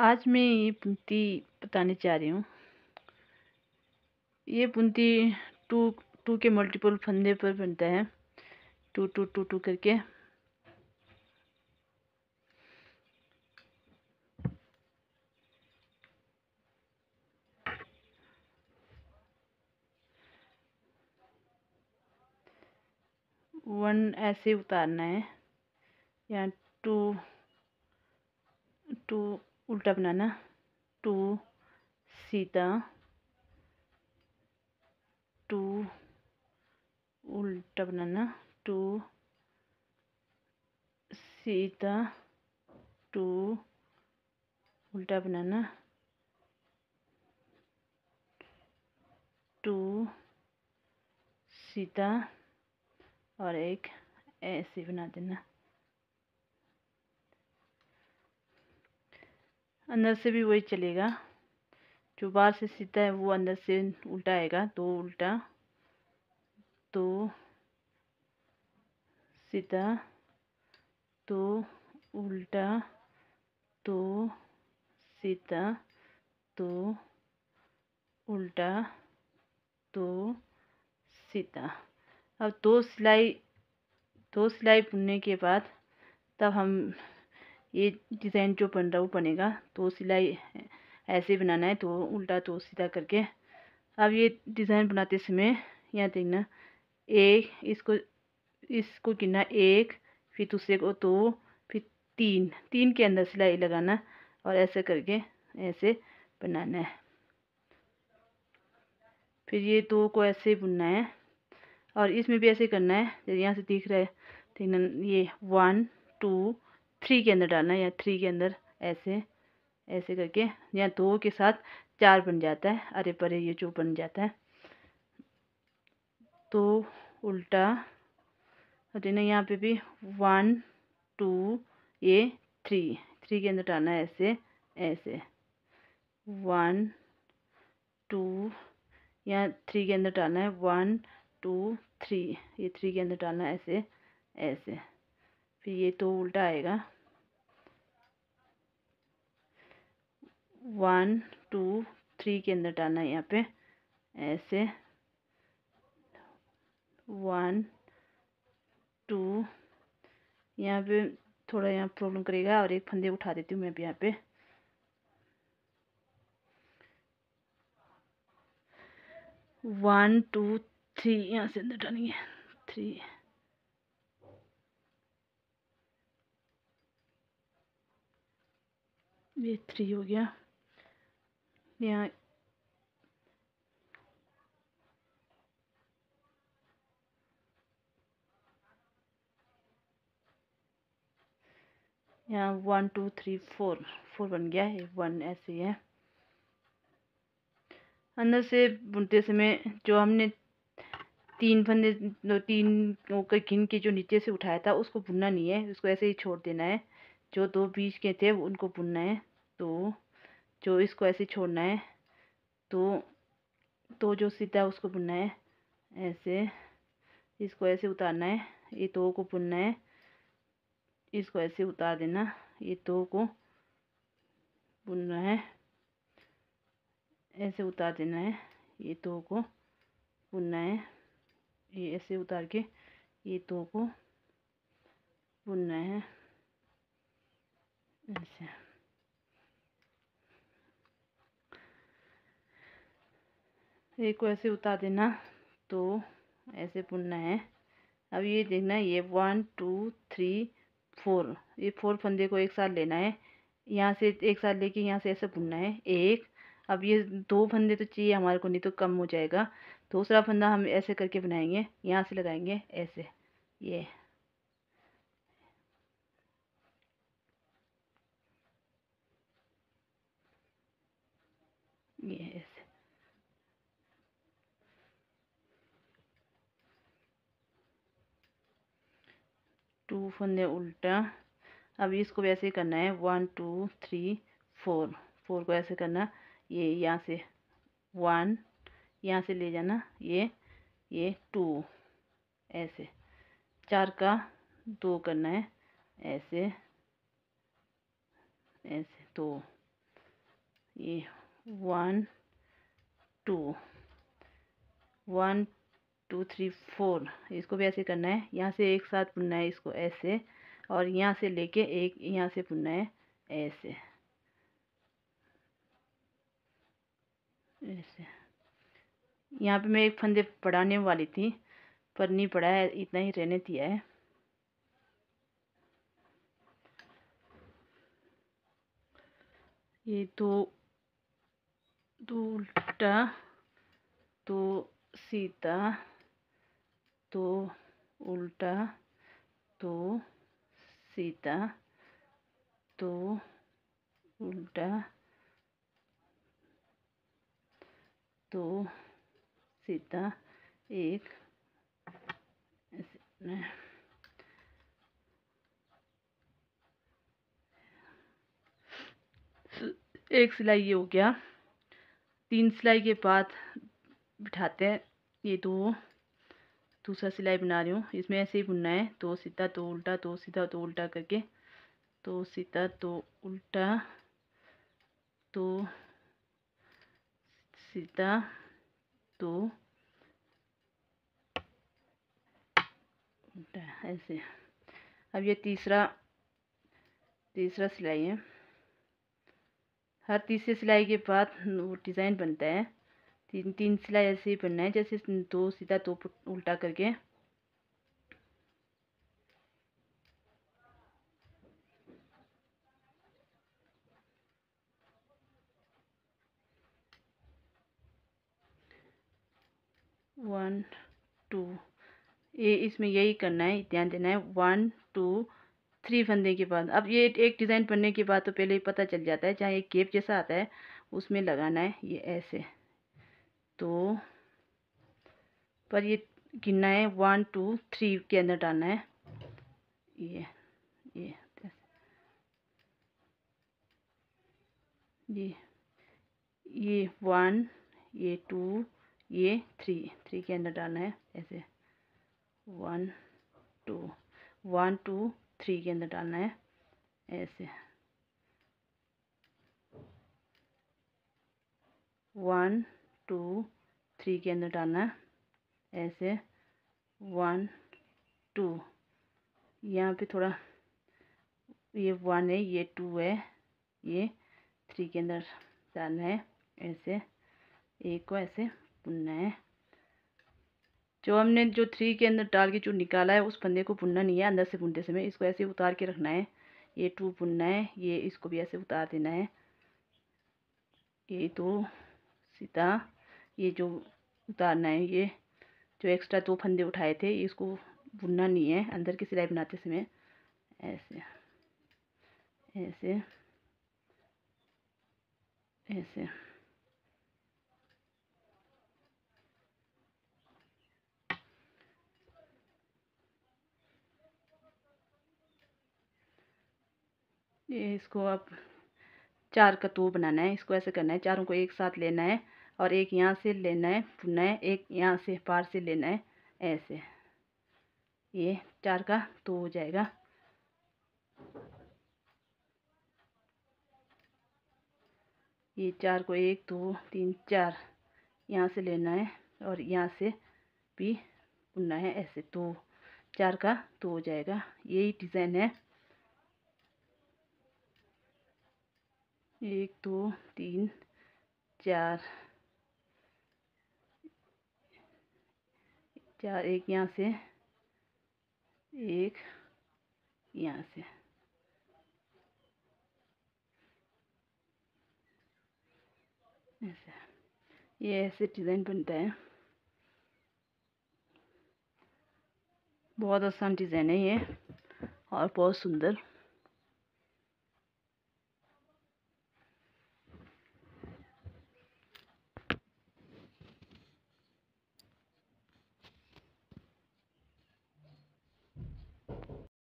आज मैं ये पुंती बताने जा रही हूँ ये पुंती टू टू के मल्टीपल फंदे पर बनता है टू टू टू टू करके वन ऐसे उतारना है या टू टू उल्टा बनाना टू सीता टू उल्टा बनाना टू सीता टू उल्टा बनाना टू सीता और एक ऐसे बना देना अंदर से भी वही चलेगा जो बाहर से सीता है वो अंदर से उल्टा आएगा दो उल्टा दो सीता दो उल्टा दो सीता दो उल्टा दो सीता अब दो सिलाई दो सिलाई बुनने के बाद तब हम ये डिज़ाइन जो बन रहा वो बनेगा तो सिलाई ऐसे बनाना है तो उल्टा तो सीधा करके अब ये डिज़ाइन बनाते समय यहाँ देखना एक इसको इसको गिनना एक फिर दूसरे को दो फिर तीन तीन के अंदर सिलाई लगाना और ऐसे करके ऐसे बनाना है फिर ये दो को ऐसे बुनना है और इसमें भी ऐसे करना है जैसे यहाँ से दिख रहा है देखना ये वन टू थ्री के अंदर डालना है या थ्री के अंदर ऐसे ऐसे करके या दो के साथ चार बन जाता है अरे परे ये जो बन जाता है तो उल्टा देना यहाँ पे भी one two a three three के अंदर डालना है ऐसे ऐसे वन टू यहाँ थ्री के अंदर डालना है वन टू थ्री ये थ्री के अंदर डालना है ऐसे ऐसे फिर ये तो उल्टा आएगा वन टू थ्री के अंदर डालना है यहाँ पे ऐसे वन टू यहाँ पे थोड़ा यहाँ प्रॉब्लम करेगा और एक फंदे उठा देती हूँ मैं भी यहाँ पे वन टू थ्री यहाँ से अंदर डालेंगे थ्री ये थ्री हो गया यहाँ यहाँ one two three four four बन गया है वन ऐसे है अंदर से बुनते समय जो हमने तीन फंदे तीन गिन के जो नीचे से उठाया था उसको बुनना नहीं है उसको ऐसे ही छोड़ देना है जो दो बीज के थे उनको बुनना है तो जो इसको ऐसे छोड़ना है तो तो जो सीधा उसको बुनना है ऐसे इसको ऐसे उतारना है ये तो को बुनना है इसको ऐसे उतार देना ये तो को बुनना है ऐसे उतार देना है ये तो को बुनना है ये ऐसे उतार के ये तो को बुनना है ऐसे एक को ऐसे उतार देना तो ऐसे बुनना है अब ये देखना ये वन टू थ्री फोर ये फोर फंदे को एक साथ लेना है यहाँ से एक साथ लेके यहाँ से ऐसे बुनना है एक अब ये दो फंदे तो चाहिए हमारे को नहीं तो कम हो जाएगा दूसरा फंदा हम ऐसे करके बनाएंगे यहाँ से लगाएंगे ऐसे ये ये ऐसे टू फंदे उल्टा अब इसको वैसे ऐसे करना है one two three four four को ऐसे करना ये यहाँ से वन यहाँ से ले जाना ये ये टू ऐसे चार का दो करना है ऐसे ऐसे दो ये one two one two three four इसको भी ऐसे करना है यहाँ से एक साथ बुनना है इसको ऐसे और यहाँ से लेके एक यहाँ से बुनना है ऐसे ऐसे यहाँ पे मैं एक फंदे पढ़ाने वाली थी पर नहीं पढ़ा है इतना ही रहने दिया है ये दो दो उल्टा दो सीधा तो उल्टा तो सीधा तो उल्टा तो सीधा एक एक सिलाई ये हो गया तीन सिलाई के बाद बिठाते हैं ये दो दूसरा सिलाई बना रही हूँ इसमें ऐसे ही बुनना है तो सीधा तो उल्टा तो सीधा तो उल्टा करके तो सीधा तो उल्टा तो सीधा तो उल्टा ऐसे अब ये तीसरा तीसरा सिलाई है हर तीसरे सिलाई के बाद वो डिज़ाइन बनता है तीन तीन सिलाई ऐसे ही बनना है जैसे दो सीधा दो उल्टा करके वन टू ये इसमें यही करना है ध्यान देना है वन टू थ्री फंदे के बाद अब ये एक डिज़ाइन बनने के बाद तो पहले ही पता चल जाता है चाहे एक केप जैसा आता है उसमें लगाना है ये ऐसे तो पर ये गिनना है वन टू थ्री के अंदर डालना है ये ये ये ये वन ये टू ये थ्री थ्री के अंदर डालना है ऐसे one two one two three के अंदर डालना है ऐसे वन टू थ्री के अंदर डालना ऐसे वन टू यहाँ पे थोड़ा ये वन है ये टू है ये थ्री के अंदर डालना है ऐसे एक को ऐसे बुनना है जो हमने जो थ्री के अंदर डाल के जो निकाला है उस फंदे को बुनना नहीं है अंदर से भुनते समय इसको ऐसे उतार के रखना है ये टू बुनना है ये इसको भी ऐसे उतार देना है ये दो सीधा ये जो उतारना है ये जो एक्स्ट्रा दो फंदे उठाए थे इसको बुनना नहीं है अंदर की सिलाई बनाते समय ऐसे ऐसे ऐसे ये इसको आप चार का तो बनाना है इसको ऐसे करना है चारों को एक साथ लेना है और एक यहाँ से लेना है पुनः है एक यहाँ से पार से लेना है ऐसे ये चार का तो हो जाएगा ये चार को एक दो तीन चार यहाँ से लेना है और यहाँ से भी बुनना है ऐसे दो तो चार का दो तो हो जाएगा यही डिज़ाइन है एक दो तीन चार चार एक यहाँ से एक यहाँ से ऐसा ये ऐसे डिज़ाइन बनता है बहुत आसान डिज़ाइन है ये और बहुत सुंदर